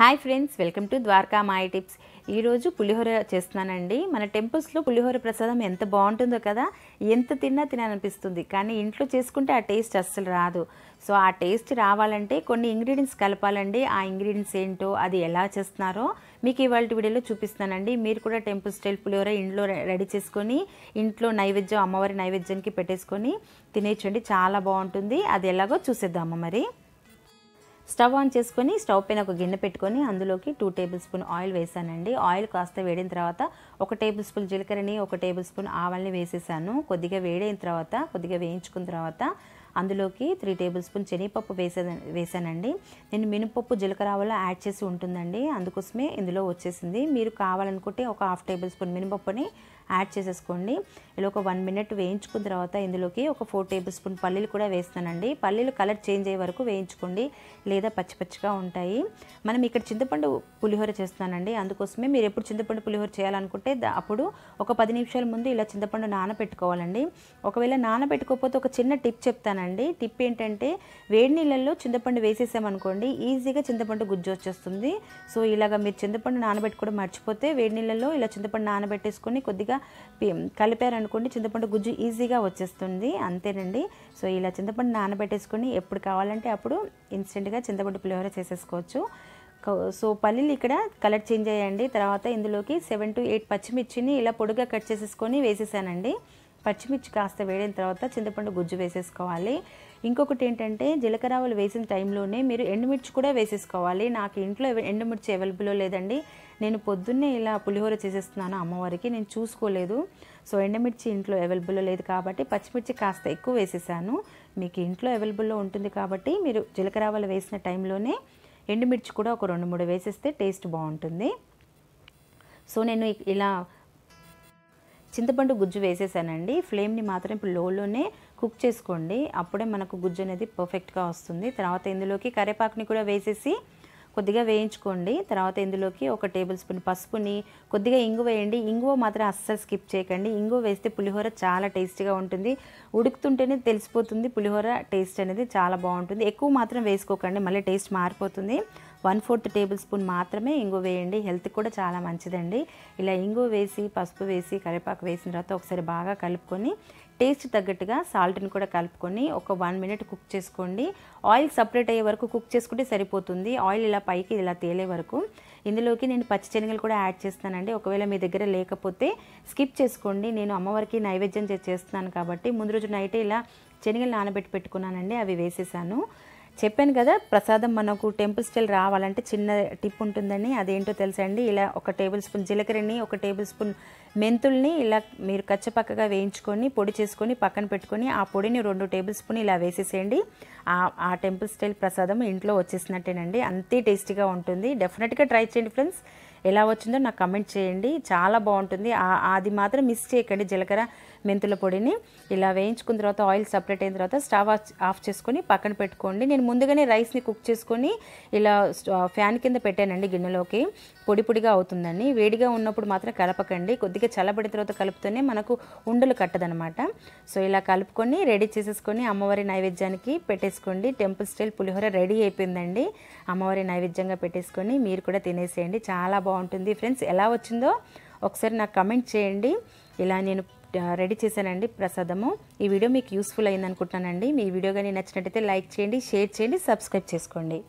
hi friends welcome to Dwaraka Maya tips ఈరోజు పులిహోర చేస్తున్నానండి మన టెంపుల్స్లో పులిహోర ప్రసాదం ఎంత బాగుంటుందో కదా ఎంత తిన్నా తినాలనిపిస్తుంది కానీ ఇంట్లో చేసుకుంటే ఆ టేస్ట్ అస్సలు రాదు సో ఆ టేస్ట్ రావాలంటే కొన్ని ఇంగ్రీడియంట్స్ కలపాలండి ఆ ఇంగ్రీడియంట్స్ ఏంటో అది ఎలా చేస్తున్నారో మీకు ఇవాళ వీడియోలో చూపిస్తానండి మీరు కూడా టెంపుల్ స్టైల్ పులిహోర ఇంట్లో రెడీ చేసుకొని ఇంట్లో నైవేద్యం అమ్మవారి నైవేద్యానికి పెట్టేసుకొని తినేయచ్చండి చాలా బాగుంటుంది అది ఎలాగో చూసేద్దాము మరి స్టవ్ ఆన్ చేసుకొని స్టవ్ పైన ఒక గిన్నె పెట్టుకొని అందులోకి టూ టేబుల్ స్పూన్ ఆయిల్ వేసానండి ఆయిల్ కాస్త వేడిన తర్వాత ఒక టేబుల్ స్పూన్ జీలకర్రని ఒక టేబుల్ స్పూన్ ఆవాలని వేసేసాను కొద్దిగా వేడైన తర్వాత కొద్దిగా వేయించుకున్న తర్వాత అందులోకి త్రీ టేబుల్ స్పూన్ శనగపప్పు వేసే వేసానండి నేను మినపప్పు జీలకర్ర యాడ్ చేసి ఉంటుందండి అందుకోసమే ఇందులో వచ్చేసింది మీరు కావాలనుకుంటే ఒక హాఫ్ టేబుల్ స్పూన్ మినపప్పుని యాడ్ చేసేసుకోండి ఇలా ఒక వన్ మినిట్ వేయించుకున్న తర్వాత ఇందులోకి ఒక ఫోర్ టేబుల్ స్పూన్ పల్లీలు కూడా వేస్తానండి పల్లీలు కలర్ చేంజ్ అయ్యే వరకు వేయించుకోండి లేదా పచ్చిపచ్చిగా ఉంటాయి మనం ఇక్కడ చింతపండు పులిహోర చేస్తున్నానండి అందుకోసమే మీరు ఎప్పుడు చింతపండు పులిహోర చేయాలనుకుంటే అప్పుడు ఒక పది నిమిషాల ముందు ఇలా చింతపండు నానబెట్టుకోవాలండి ఒకవేళ నానబెట్టుకోకపోతే ఒక చిన్న టిప్ చెప్తానండి అండి టిప్ ఏంటంటే వేడి నీళ్ళల్లో చింతపండు వేసేసామనుకోండి ఈజీగా చింతపండు గుజ్జు వచ్చేస్తుంది సో ఇలాగ మీరు చింతపండు నానబెట్టుకోవడం మర్చిపోతే వేడి నీళ్ళల్లో ఇలా చింతపండు నానబెట్టేసుకొని కొద్దిగా కలిపారనుకోండి చింతపండు గుజ్జు ఈజీగా వచ్చేస్తుంది అంతేనండి సో ఇలా చింతపండు నానబెట్టేసుకొని ఎప్పుడు కావాలంటే అప్పుడు ఇన్స్టెంట్గా చింతపండు పులిహోర చేసేసుకోవచ్చు సో పల్లీలు ఇక్కడ కలర్ చేంజ్ అయ్యండి తర్వాత ఇందులోకి సెవెన్ టు ఎయిట్ పచ్చిమిర్చిని ఇలా పొడుగా కట్ చేసేసుకొని వేసేసానండి పచ్చిమిర్చి కాస్త వేడిన తర్వాత చింతపండు గుజ్జు వేసేసుకోవాలి ఇంకొకటి ఏంటంటే జీలకర్రావులు వేసిన టైంలోనే మీరు ఎండుమిర్చి కూడా వేసేసుకోవాలి నాకు ఇంట్లో ఎండుమిర్చి అవైలబుల్ లేదండి నేను పొద్దున్నే ఇలా పులిహోర చేసేస్తున్నాను అమ్మవారికి నేను చూసుకోలేదు సో ఎండుమిర్చి ఇంట్లో అవైలబుల్లో లేదు కాబట్టి పచ్చిమిర్చి కాస్త ఎక్కువ వేసేసాను మీకు ఇంట్లో అవైలబుల్లో ఉంటుంది కాబట్టి మీరు జీలకర్రావులు వేసిన టైంలోనే ఎండుమిర్చి కూడా ఒక రెండు మూడు వేసేస్తే టేస్ట్ బాగుంటుంది సో నేను ఇలా చింతపండు గుజ్జు వేసేసానండి ఫ్లేమ్ని మాత్రం ఇప్పుడు లోలోనే కుక్ చేసుకోండి అప్పుడే మనకు గుజ్జు అనేది పర్ఫెక్ట్గా వస్తుంది తర్వాత ఇందులోకి కరేపాకుని కూడా వేసేసి కొద్దిగా వేయించుకోండి తర్వాత ఇందులోకి ఒక టేబుల్ స్పూన్ పసుపుని కొద్దిగా ఇంగు వేయండి ఇంగువ మాత్రం అస్సలు స్కిప్ చేయకండి ఇంగు వేస్తే పులిహోర చాలా టేస్టీగా ఉంటుంది ఉడుకుతుంటేనే తెలిసిపోతుంది పులిహోర టేస్ట్ అనేది చాలా బాగుంటుంది ఎక్కువ మాత్రం వేసుకోకండి మళ్ళీ టేస్ట్ మారిపోతుంది వన్ ఫోర్త్ టేబుల్ స్పూన్ మాత్రమే ఇంగు వేయండి హెల్త్కి కూడా చాలా మంచిదండి ఇలా ఇంగు వేసి పసుపు వేసి కరివేపాకు వేసిన తర్వాత ఒకసారి బాగా కలుపుకొని టేస్ట్ తగ్గట్టుగా సాల్ట్ని కూడా కలుపుకొని ఒక వన్ మినిట్ కుక్ చేసుకోండి ఆయిల్ సపరేట్ అయ్యే వరకు కుక్ చేసుకుంటే సరిపోతుంది ఆయిల్ ఇలా పైకి ఇలా తేలే వరకు ఇందులోకి నేను పచ్చిశనగలు కూడా యాడ్ చేస్తానండి ఒకవేళ మీ దగ్గర లేకపోతే స్కిప్ చేసుకోండి నేను అమ్మవారికి నైవేద్యం చేస్తున్నాను కాబట్టి ముందు రోజు నైటే ఇలా శనగలు నానబెట్టి పెట్టుకున్నానండి అవి వేసేసాను చెప్పాను కదా ప్రసాదం మనకు టెంపుల్ స్టైల్ రావాలంటే చిన్న టిప్ ఉంటుందని అదేంటో తెలుసండి ఇలా ఒక టేబుల్ స్పూన్ జీలకర్రని ఒక టేబుల్ స్పూన్ మెంతుల్ని ఇలా మీరు కచ్చపక్కగా వేయించుకొని పొడి చేసుకొని పక్కన పెట్టుకొని ఆ పొడిని రెండు టేబుల్ స్పూన్ ఇలా వేసేసేయండి ఆ టెంపుల్ స్టైల్ ప్రసాదం ఇంట్లో వచ్చేసినట్టేనండి అంతే టేస్టీగా ఉంటుంది డెఫినెట్గా ట్రై చేయండి ఫ్రెండ్స్ ఎలా వచ్చిందో నాకు కమెంట్ చేయండి చాలా బాగుంటుంది అది మాత్రం మిస్ చేయకండి జీలకర్ర మెంతుల పొడిని ఇలా వేయించుకున్న తర్వాత ఆయిల్ సపరేట్ అయిన తర్వాత స్టవ్ ఆఫ్ చేసుకొని పక్కన పెట్టుకోండి నేను ముందుగానే రైస్ని కుక్ చేసుకొని ఇలా ఫ్యాన్ కింద పెట్టానండి గిన్నెలోకి పొడి పొడిగా అవుతుందండి వేడిగా ఉన్నప్పుడు మాత్రం కలపకండి కొద్దిగా చల్లబడిన తర్వాత కలుపుతూనే మనకు ఉండలు కట్టదనమాట సో ఇలా కలుపుకొని రెడీ చేసేసుకొని అమ్మవారి నైవేద్యానికి పెట్టేసుకోండి టెంపుల్ స్టైల్ పులిహోర రెడీ అయిపోయిందండి అమ్మవారి నైవేద్యంగా పెట్టేసుకొని మీరు కూడా తినేసేయండి చాలా బాగుంది బాగుంటుంది ఫ్రెండ్స్ ఎలా వచ్చిందో ఒకసారి నాకు కమెంట్ చేయండి ఇలా నేను రెడీ చేశానండి ప్రసాదము ఈ వీడియో మీకు యూస్ఫుల్ అయింది అనుకుంటున్నానండి మీ వీడియో కానీ నచ్చినట్టయితే లైక్ చేయండి షేర్ చేయండి సబ్స్క్రైబ్ చేసుకోండి